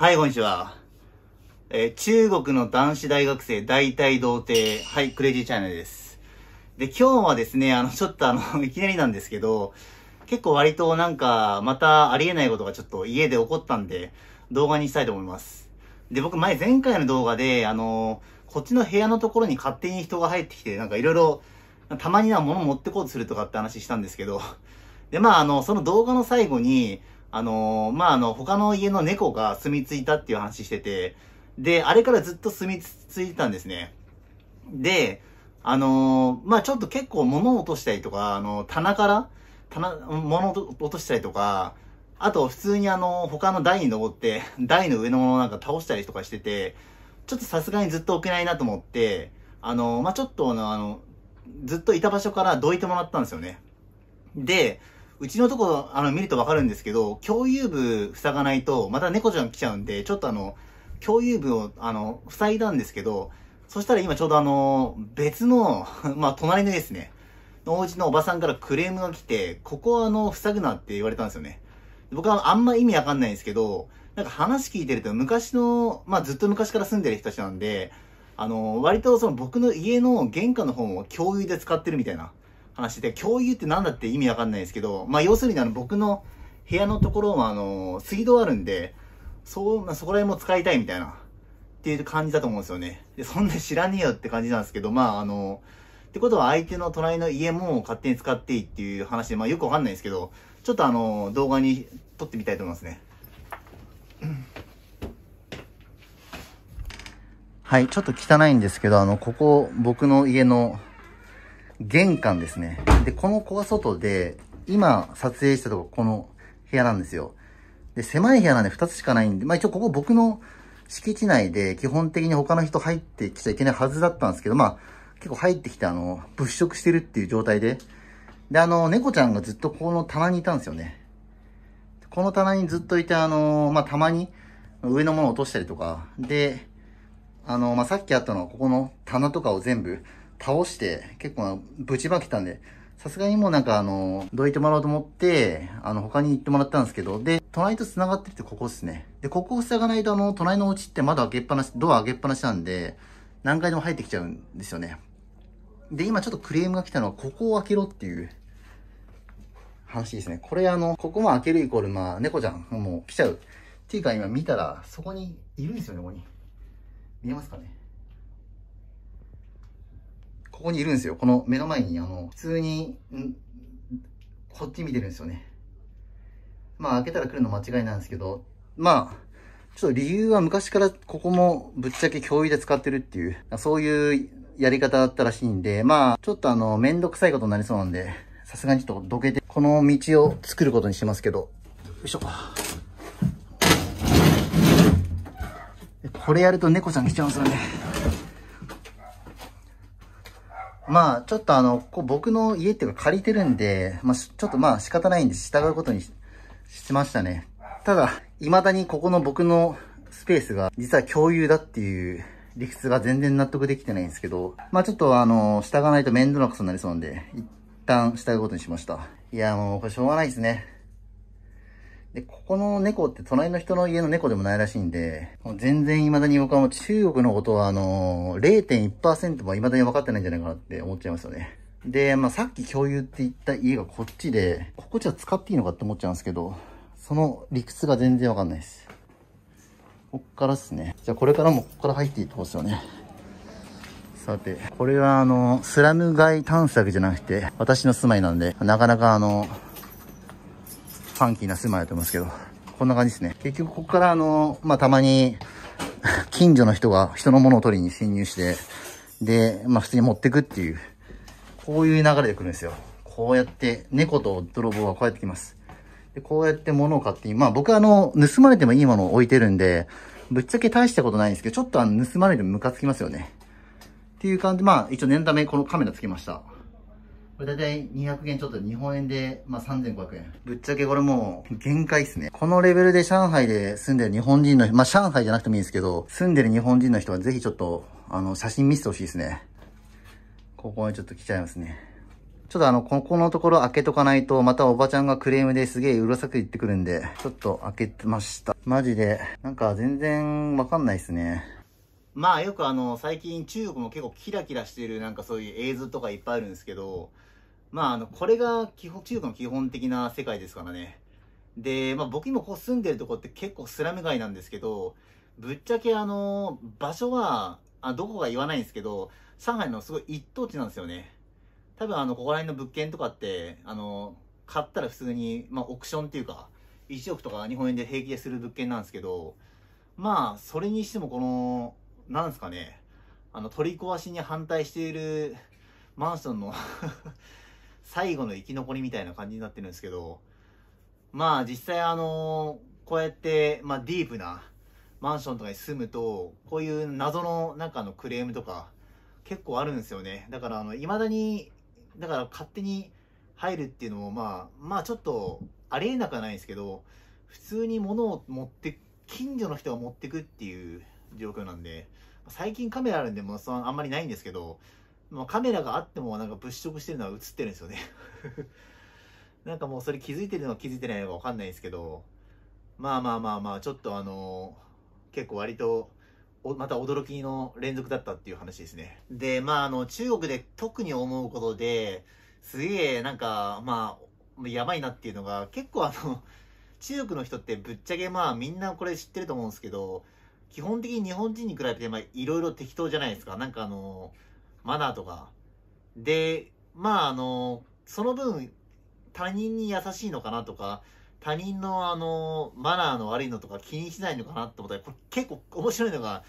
はい、こんにちは。えー、中国の男子大学生大体童貞。はい、クレイジーチャンネルです。で、今日はですね、あの、ちょっとあの、いきなりなんですけど、結構割となんか、またありえないことがちょっと家で起こったんで、動画にしたいと思います。で、僕前、前回の動画で、あの、こっちの部屋のところに勝手に人が入ってきて、なんかいろいろ、たまには物持ってこうとするとかって話したんですけど、で、まあ、あの、その動画の最後に、あのー、まあ、あの、他の家の猫が住み着いたっていう話してて、で、あれからずっと住み着いてたんですね。で、あのー、まあ、ちょっと結構物を落としたりとか、あの、棚から、棚、物を落としたりとか、あと、普通にあの、他の台に登って、台の上のものなんか倒したりとかしてて、ちょっとさすがにずっと置けないなと思って、あの、まあ、ちょっとあの、ずっといた場所からどいてもらったんですよね。で、うちのとこ、あの、見るとわかるんですけど、共有部塞がないと、また猫ちゃん来ちゃうんで、ちょっとあの、共有部を、あの、塞いだんですけど、そしたら今ちょうどあの、別の、まあ、隣のですね、のお家のおばさんからクレームが来て、ここはあの、塞ぐなって言われたんですよね。僕はあんま意味わかんないんですけど、なんか話聞いてると昔の、まあずっと昔から住んでる人たちなんで、あの、割とその僕の家の玄関の方も共有で使ってるみたいな。話で、共有って何だって意味わかんないですけど、まあ要するにあの僕の部屋のところはあの、水道あるんで、そう、まあ、そこら辺も使いたいみたいな、っていう感じだと思うんですよね。で、そんな知らねえよって感じなんですけど、まああの、ってことは相手の隣の家も勝手に使っていいっていう話で、まあよくわかんないですけど、ちょっとあの、動画に撮ってみたいと思いますね。はい、ちょっと汚いんですけど、あの、ここ、僕の家の玄関ですね。で、この子が外で、今撮影したとこ、この部屋なんですよ。で、狭い部屋なんで2つしかないんで、まあ一応ここ僕の敷地内で、基本的に他の人入ってきちゃいけないはずだったんですけど、まあ、結構入ってきて、あの、物色してるっていう状態で、で、あの、猫ちゃんがずっとこの棚にいたんですよね。この棚にずっといて、あの、まあ、たまに上のもの落としたりとか、で、あの、まあ、さっきあったのはここの棚とかを全部倒して、結構ぶちまけたんで、さすがにもうなんかあの、どいてもらおうと思って、あの、他に行ってもらったんですけど、で、隣と繋がってるってここっすね。で、ここを塞がないとあの、隣のお家って窓開けっぱなし、ドア開けっぱなしなんで、何回でも入ってきちゃうんですよね。で、今ちょっとクレームが来たのは、ここを開けろっていう話ですね。これあの、ここも開けるイコール、まあ、猫ちゃん、もう来ちゃう。っていうか今見たら、そこにいるんですよね、ここに。見えますかねここにいるんですよ。この目の前に、あの、普通に、こっち見てるんですよね。まあ、開けたら来るの間違いなんですけど、まあ、ちょっと理由は昔からここもぶっちゃけ共有で使ってるっていう、そういうやり方だったらしいんで、まあ、ちょっとあの、めんどくさいことになりそうなんで、さすがにちょっとどけて、この道を作ることにしますけど、よいしょ。これやると猫ちゃん来ちゃうんですよね。まあ、ちょっとあの、こ僕の家っていうか借りてるんで、まあ、ちょっとまあ仕方ないんで従うことにしましたね。ただ、未だにここの僕のスペースが実は共有だっていう理屈が全然納得できてないんですけど、まあちょっとあの、従わないと面倒なことになりそうなんで、一旦従うことにしました。いや、もうこれしょうがないですね。で、ここの猫って隣の人の家の猫でもないらしいんで、もう全然未だに僕はもう中国のことはあのー、0.1%も未だに分かってないんじゃないかなって思っちゃいますよね。で、まあ、さっき共有って言った家がこっちで、ここじゃ使っていいのかって思っちゃうんですけど、その理屈が全然わかんないです。こっからっすね。じゃあこれからもここから入っていってこしすよね。さて、これはあの、スラム街探索じゃなくて、私の住まいなんで、なかなかあの、ファンキーな住まいだと思いますけど、こんな感じですね。結局ここからあの、まあ、たまに、近所の人が人のものを取りに侵入して、で、まあ、普通に持ってくっていう、こういう流れで来るんですよ。こうやって、猫と泥棒はこうやって来ます。で、こうやって物を買って、まあ僕あの、盗まれてもいいものを置いてるんで、ぶっちゃけ大したことないんですけど、ちょっとあの、盗まれてもムカつきますよね。っていう感じで、まあ一応念のためこのカメラつけました。これ大体200円ちょっと日本円で、まあ、3500円。ぶっちゃけこれもう限界っすね。このレベルで上海で住んでる日本人の、まあ、上海じゃなくてもいいんですけど、住んでる日本人の人はぜひちょっと、あの、写真見せてほしいですね。ここにちょっと来ちゃいますね。ちょっとあの、ここのところ開けとかないと、またおばちゃんがクレームですげえうるさく言ってくるんで、ちょっと開けてました。マジで、なんか全然わかんないっすね。まあよくあの、最近中国も結構キラキラしてるなんかそういう映像とかいっぱいあるんですけど、まあ、あの、これが基本、中国の基本的な世界ですからね。で、まあ僕今こう住んでるとこって結構スラム街なんですけど、ぶっちゃけあの、場所は、あ、どこか言わないんですけど、上海のすごい一等地なんですよね。多分あの、ここら辺の物件とかって、あの、買ったら普通に、まあオクションっていうか、1億とか日本円で平気でする物件なんですけど、まあ、それにしてもこの、なんですかね、あの、取り壊しに反対しているマンションの 最後の生き残りみたいな感じになってるんですけど、まあ実際あのこうやって、まあ、ディープなマンションとかに住むと、こういう謎の中のクレームとか結構あるんですよね。だからあの、未だに、だから勝手に入るっていうのもまあ、まあちょっとありえなくはないんですけど、普通に物を持って、近所の人が持ってくっていう状況なんで、最近カメラあるんでもそのあんまりないんですけど、もうカメラがあってもなんか物色してるのは映ってるんですよね なんかもうそれ気づいてるのか気づいてないのかわかんないですけど、まあまあまあまあ、ちょっとあのー、結構割と、また驚きの連続だったっていう話ですね。で、まああの、中国で特に思うことで、すげえなんか、まあ、やばいなっていうのが、結構あの、中国の人ってぶっちゃけまあみんなこれ知ってると思うんですけど、基本的に日本人に比べてまあいろいろ適当じゃないですか。なんかあのーマナーとか。で、まああの、その分、他人に優しいのかなとか、他人のあの、マナーの悪いのとか気にしないのかなって思ったら、これ結構面白いのが、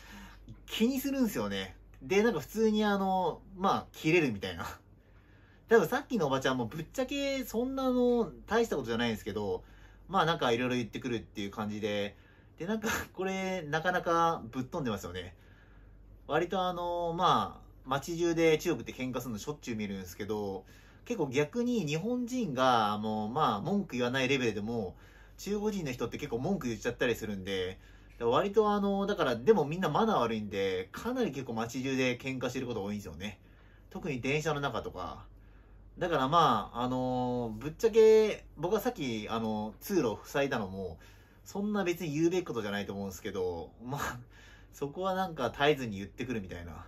気にするんですよね。で、なんか普通にあの、まあ、切れるみたいな。多分さっきのおばちゃんもぶっちゃけそんなの大したことじゃないんですけど、まあなんかいろいろ言ってくるっていう感じで、で、なんかこれなかなかぶっ飛んでますよね。割とあの、まあ、街中で中国って喧嘩するのしょっちゅう見るんですけど、結構逆に日本人が、もうまあ文句言わないレベルでも、中国人の人って結構文句言っちゃったりするんで、割とあの、だからでもみんなマナー悪いんで、かなり結構街中で喧嘩してること多いんですよね。特に電車の中とか。だからまあ、あのぶっちゃけ、僕はさっき、あの通路を塞いだのも、そんな別に言うべきことじゃないと思うんですけど、まあ、そこはなんか絶えずに言ってくるみたいな。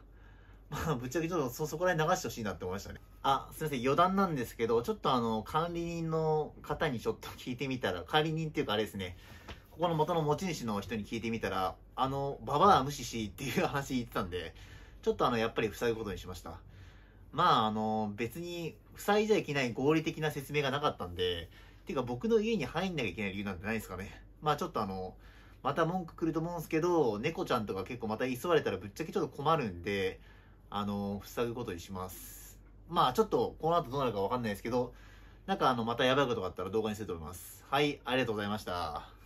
まあ、ぶっちゃけちょっとそ、そこら辺流してほしいなって思いましたね。あ、すいません、余談なんですけど、ちょっとあの、管理人の方にちょっと聞いてみたら、管理人っていうかあれですね、ここの元の持ち主の人に聞いてみたら、あの、ババア無視しっていう話言ってたんで、ちょっとあの、やっぱり塞ぐことにしました。まあ、あの、別に、塞いじゃいけない合理的な説明がなかったんで、ていうか僕の家に入んなきゃいけない理由なんてないですかね。まあちょっとあの、また文句来ると思うんですけど、猫ちゃんとか結構また居座れたらぶっちゃけちょっと困るんで、あの、塞ぐことにします。まあ、ちょっと、この後どうなるかわかんないですけど、なんかあの、またやばいことがあったら動画にすると思います。はい、ありがとうございました。